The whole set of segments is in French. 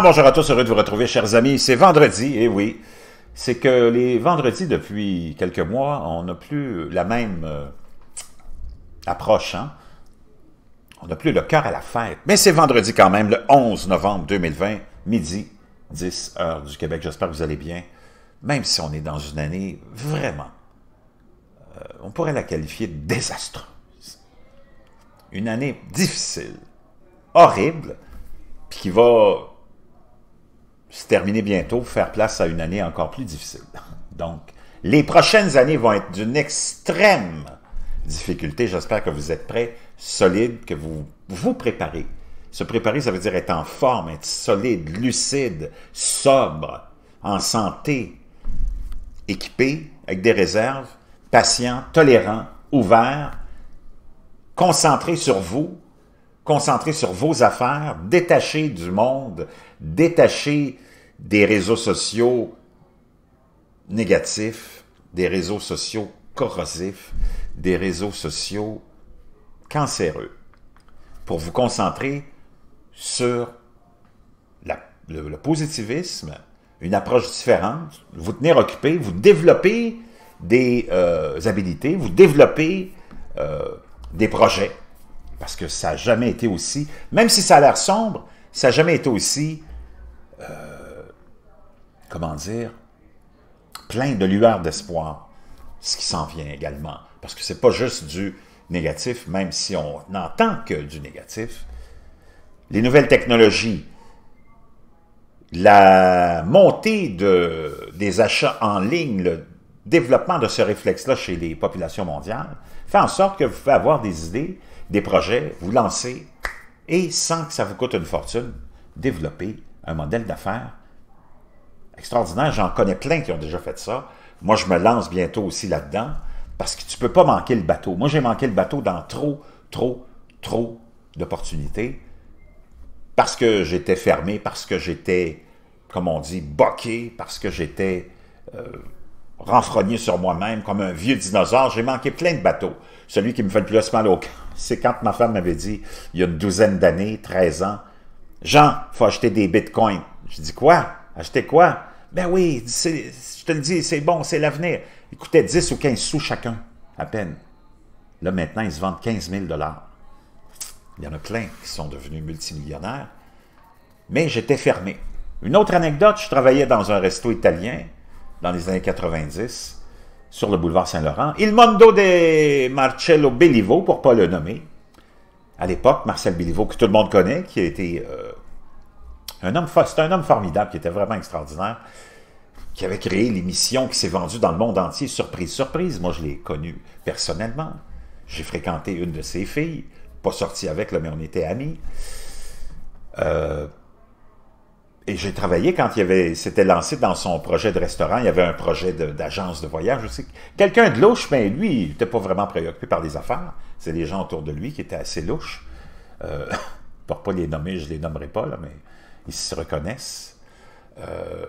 bonjour à tous, heureux de vous retrouver chers amis. C'est vendredi, et oui, c'est que les vendredis depuis quelques mois, on n'a plus la même euh, approche. Hein. On n'a plus le cœur à la fête. Mais c'est vendredi quand même, le 11 novembre 2020, midi, 10 heures du Québec. J'espère que vous allez bien. Même si on est dans une année vraiment, euh, on pourrait la qualifier de désastreuse. Une année difficile, horrible, puis qui va se terminer bientôt, faire place à une année encore plus difficile. Donc, les prochaines années vont être d'une extrême difficulté. J'espère que vous êtes prêts, solides, que vous vous préparez. Se préparer, ça veut dire être en forme, être solide, lucide, sobre, en santé, équipé, avec des réserves, patient, tolérant, ouvert, concentré sur vous, Concentrer sur vos affaires, détachez du monde, détachez des réseaux sociaux négatifs, des réseaux sociaux corrosifs, des réseaux sociaux cancéreux, pour vous concentrer sur le, positivisme, une approche différente, vous tenir occupé, vous développer des euh, habilités, vous développer euh, des projets, parce que ça n'a jamais été aussi, même si ça a l'air sombre, ça n'a jamais été aussi, euh, comment dire, plein de lueurs d'espoir, ce qui s'en vient également. Parce que ce n'est pas juste du négatif, même si on n'entend que du négatif. Les nouvelles technologies, la montée de, des achats en ligne, le, développement de ce réflexe-là chez les populations mondiales fait en sorte que vous pouvez avoir des idées, des projets, vous lancer, et sans que ça vous coûte une fortune, développer un modèle d'affaires extraordinaire. J'en connais plein qui ont déjà fait ça. Moi, je me lance bientôt aussi là-dedans, parce que tu ne peux pas manquer le bateau. Moi, j'ai manqué le bateau dans trop, trop, trop d'opportunités, parce que j'étais fermé, parce que j'étais, comme on dit, boqué, parce que j'étais... Euh, renfrogné sur moi-même comme un vieux dinosaure. J'ai manqué plein de bateaux. Celui qui me fait le plus mal au cœur, c'est quand ma femme m'avait dit, il y a une douzaine d'années, 13 ans, « Jean, faut acheter des bitcoins. » Je dis « Quoi? Acheter quoi? »« Ben oui, je te le dis, c'est bon, c'est l'avenir. » Ils coûtaient 10 ou 15 sous chacun, à peine. Là, maintenant, ils se vendent 15 000 Il y en a plein qui sont devenus multimillionnaires. Mais j'étais fermé. Une autre anecdote, je travaillais dans un resto italien dans les années 90 sur le boulevard Saint-Laurent. Il mondo de Marcello Bellivo, pour ne pas le nommer. À l'époque, Marcel Bellivo, que tout le monde connaît, qui a été euh, un homme, un homme formidable, qui était vraiment extraordinaire, qui avait créé l'émission qui s'est vendue dans le monde entier. Surprise, surprise. Moi, je l'ai connu personnellement. J'ai fréquenté une de ses filles, pas sorti avec, mais on était amis. Euh, et j'ai travaillé quand il avait, s'était lancé dans son projet de restaurant. Il y avait un projet d'agence de, voyage aussi. Quelqu'un de louche, mais lui, il n'était pas vraiment préoccupé par les affaires. C'est les gens autour de lui qui étaient assez louches. Euh, pour pas les nommer, je ne les nommerai pas, là, mais ils se reconnaissent. Euh,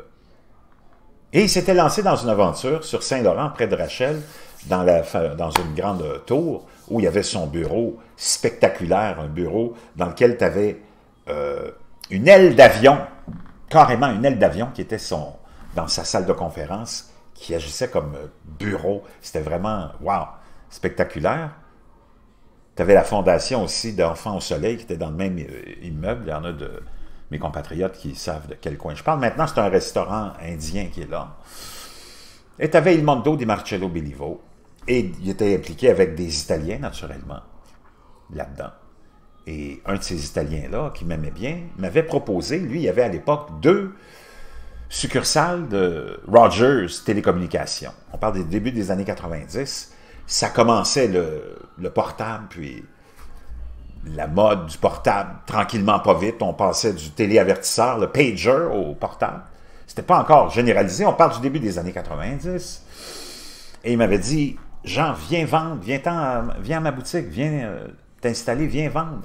et il s'était lancé dans une aventure sur Saint-Laurent, près de Rachel, dans, la, dans une grande tour où il y avait son bureau spectaculaire, un bureau dans lequel tu avais euh, une aile d'avion carrément une aile d'avion qui était son, dans sa salle de conférence, qui agissait comme euh, bureau. C'était vraiment, wow, spectaculaire. Tu avais la fondation aussi d'Enfants au Soleil qui était dans le même euh, immeuble. Il y en a de mes compatriotes qui savent de quel coin je parle. Maintenant, c'est un restaurant indien qui est là. Et tu avais Il Mondo di Marcello Bellivo. Et il était impliqué avec des Italiens, naturellement, là-dedans. Et un de ces Italiens-là, qui m'aimait bien, m'avait proposé, lui, il y avait à l'époque deux succursales de Rogers Télécommunications. On parle des débuts des années 90. Ça commençait le, portable, puis la mode du portable, tranquillement, pas vite. On passait du téléavertisseur, le pager, au portable. C'était pas encore généralisé. On parle du début des années 90. Et il m'avait dit, Jean, viens vendre, viens, viens à ma boutique, viens... Euh, t'installer, viens vendre.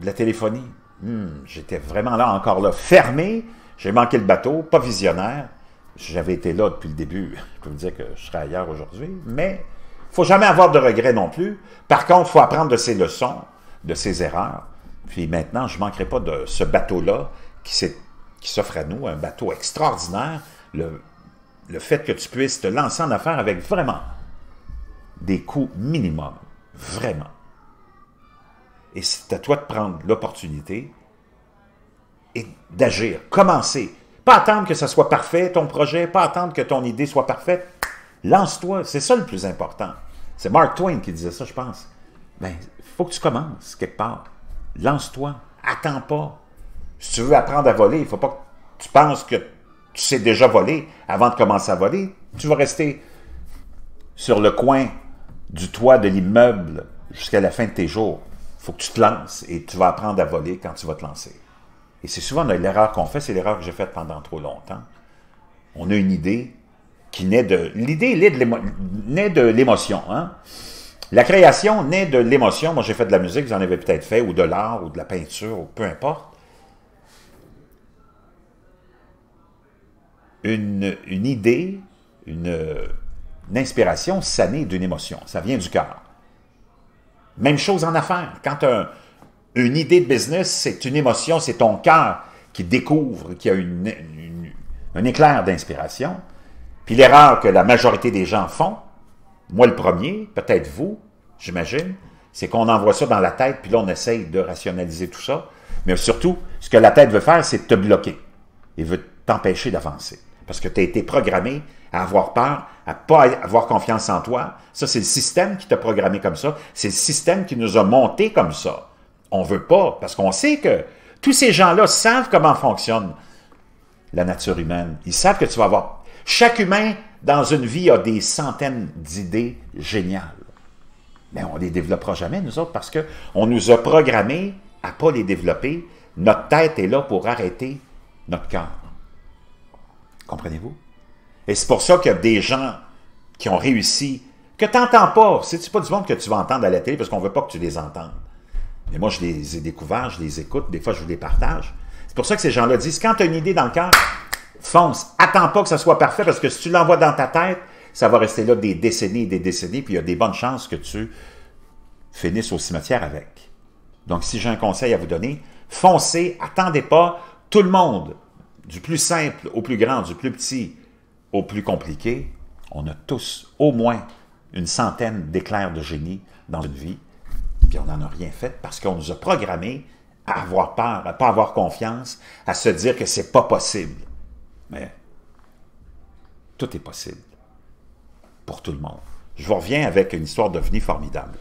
De la téléphonie. Hmm, j'étais vraiment là, encore là, fermé. J'ai manqué le bateau, pas visionnaire. J'avais été là depuis le début. Je peux vous dire que je serais ailleurs aujourd'hui. Mais il faut jamais avoir de regrets non plus. Par contre, il faut apprendre de ses leçons, de ses erreurs. Puis maintenant, je ne manquerai pas de ce bateau-là qui s'offre à nous, un bateau extraordinaire. Le, le fait que tu puisses te lancer en affaires avec vraiment des coûts minimums. Vraiment. Et c'est à toi de prendre l'opportunité et d'agir. Commencer. Pas attendre que ça soit parfait, ton projet, pas attendre que ton idée soit parfaite. Lance-toi, c'est ça le plus important. C'est Mark Twain qui disait ça, je pense. Ben, faut que tu commences quelque part. Lance-toi, attends pas. Si tu veux apprendre à voler, il faut pas que tu penses que tu sais déjà voler avant de commencer à voler. Tu vas rester sur le coin du toit de l'immeuble jusqu'à la fin de tes jours. Il faut que tu te lances et tu vas apprendre à voler quand tu vas te lancer. Et c'est souvent l'erreur qu'on fait, c'est l'erreur que j'ai faite pendant trop longtemps. On a une idée qui naît de... L'idée naît de l'émotion. Hein. La création naît de l'émotion. Moi, j'ai fait de la musique, vous en avez peut-être fait, ou de l'art, ou de la peinture, ou peu importe. une idée, une, L'inspiration, ça naît d'une émotion, ça vient du cœur. Même chose en affaires. Quand une idée de business, c'est une émotion, c'est ton cœur qui découvre, qui a une, un éclair d'inspiration. Puis l'erreur que la majorité des gens font, moi le premier, peut-être vous, j'imagine, c'est qu'on envoie ça dans la tête, puis là on essaye de rationaliser tout ça. Mais surtout, ce que la tête veut faire, c'est te bloquer et veut t'empêcher d'avancer. Parce que tu as été programmé à avoir peur, à pas avoir confiance en toi. Ça, c'est le système qui t'a programmé comme ça. C'est le système qui nous a monté comme ça. On veut pas, parce qu'on sait que tous ces gens-là savent comment fonctionne la nature humaine. Ils savent que tu vas avoir... Chaque humain, dans une vie, a des centaines d'idées géniales. Mais on ne les développera jamais, nous autres, parce qu'on nous a programmés à ne pas les développer. Notre tête est là pour arrêter notre corps. Comprenez-vous? Et c'est pour ça qu'il y a des gens qui ont réussi, que tu n'entends pas. C'est pas du monde que tu vas entendre à la télé parce qu'on ne veut pas que tu les entendes. Mais moi, je les ai découverts, je les écoute, des fois, je vous les partage. C'est pour ça que ces gens-là disent, quand tu as une idée dans le cœur, fonce. Attends pas que ça soit parfait parce que si tu l'envoies dans ta tête, ça va rester là des décennies et des décennies, puis il y a des bonnes chances que tu finisses au cimetière avec. Donc, si j'ai un conseil à vous donner, foncez, attendez pas. Tout le monde, du plus simple au plus grand, du plus petit, au plus compliqué, on a tous au moins une centaine d'éclairs de génie dans une vie, puis on n'en a rien fait parce qu'on nous a programmés à avoir peur, à pas avoir confiance, à se dire que c'est pas possible. Mais tout est possible pour tout le monde. Je vous reviens avec une histoire devenue formidable.